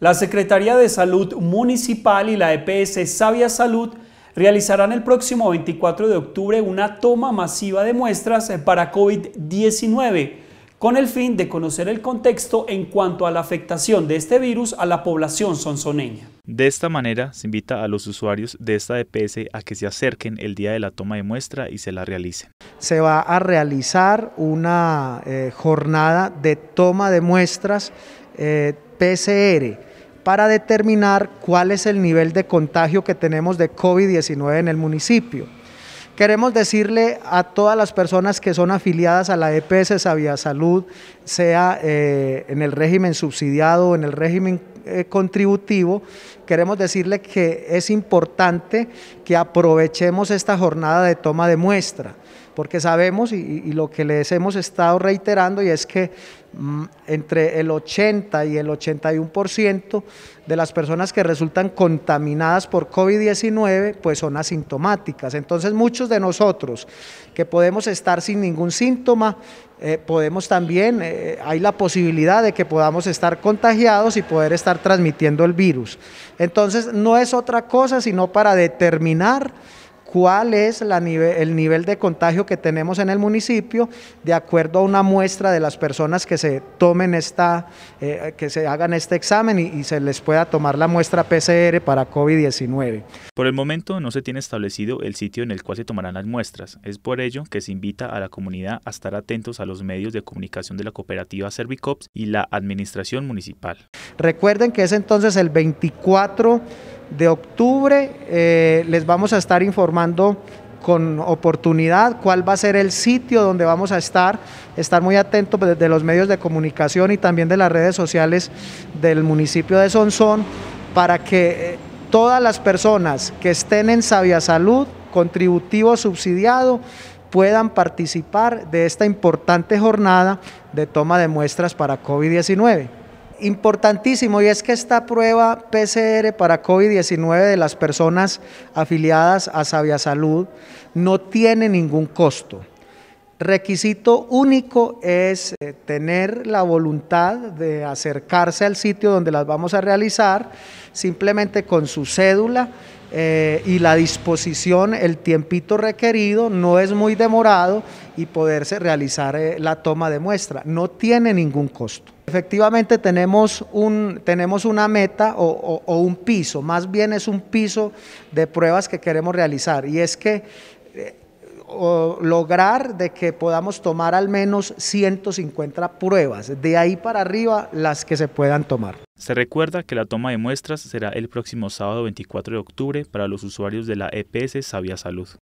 La Secretaría de Salud Municipal y la EPS Sabia Salud realizarán el próximo 24 de octubre una toma masiva de muestras para COVID-19 con el fin de conocer el contexto en cuanto a la afectación de este virus a la población sonsoneña. De esta manera, se invita a los usuarios de esta EPS a que se acerquen el día de la toma de muestra y se la realicen. Se va a realizar una eh, jornada de toma de muestras eh, PCR para determinar cuál es el nivel de contagio que tenemos de COVID-19 en el municipio. Queremos decirle a todas las personas que son afiliadas a la EPS Sabia Salud, sea eh, en el régimen subsidiado o en el régimen eh, contributivo, queremos decirle que es importante que aprovechemos esta jornada de toma de muestra, porque sabemos y, lo que les hemos estado reiterando y es que mm, entre el 80 y el 81% de las personas que resultan contaminadas por COVID-19 pues son asintomáticas. Entonces muchos de nosotros que podemos estar sin ningún síntoma, eh, podemos también, eh, hay la posibilidad de que podamos estar contagiados y poder estar transmitiendo el virus. Entonces, no es otra cosa sino para determinar cuál es el nivel de contagio que tenemos en el municipio de acuerdo a una muestra de las personas que se tomen esta, eh, que se hagan este examen y, y, se les pueda tomar la muestra PCR para COVID-19. Por el momento no se tiene establecido el sitio en el cual se tomarán las muestras. Es por ello que se invita a la comunidad a estar atentos a los medios de comunicación de la cooperativa Servicops y la administración municipal. Recuerden que es entonces el 24 de octubre eh, les vamos a estar informando con oportunidad cuál va a ser el sitio donde vamos a estar, estar muy atentos pues, desde los medios de comunicación y también de las redes sociales del municipio de Sonsón para que eh, todas las personas que estén en Sabia Salud, contributivo subsidiado, puedan participar de esta importante jornada de toma de muestras para COVID-19 importantísimo y es que esta prueba PCR para COVID-19 de las personas afiliadas a Sabia Salud no tiene ningún costo. Requisito único es eh, tener la voluntad de acercarse al sitio donde las vamos a realizar, simplemente con su cédula eh, y la disposición, el tiempito requerido, no es muy demorado y poderse realizar eh, la toma de muestra. No tiene ningún costo. Efectivamente tenemos, un, tenemos una meta o, o, un piso, más bien es un piso de pruebas que queremos realizar y es que lograr de que podamos tomar al menos 150 pruebas, de ahí para arriba las que se puedan tomar. Se recuerda que la toma de muestras será el próximo sábado 24 de octubre para los usuarios de la EPS Sabia Salud.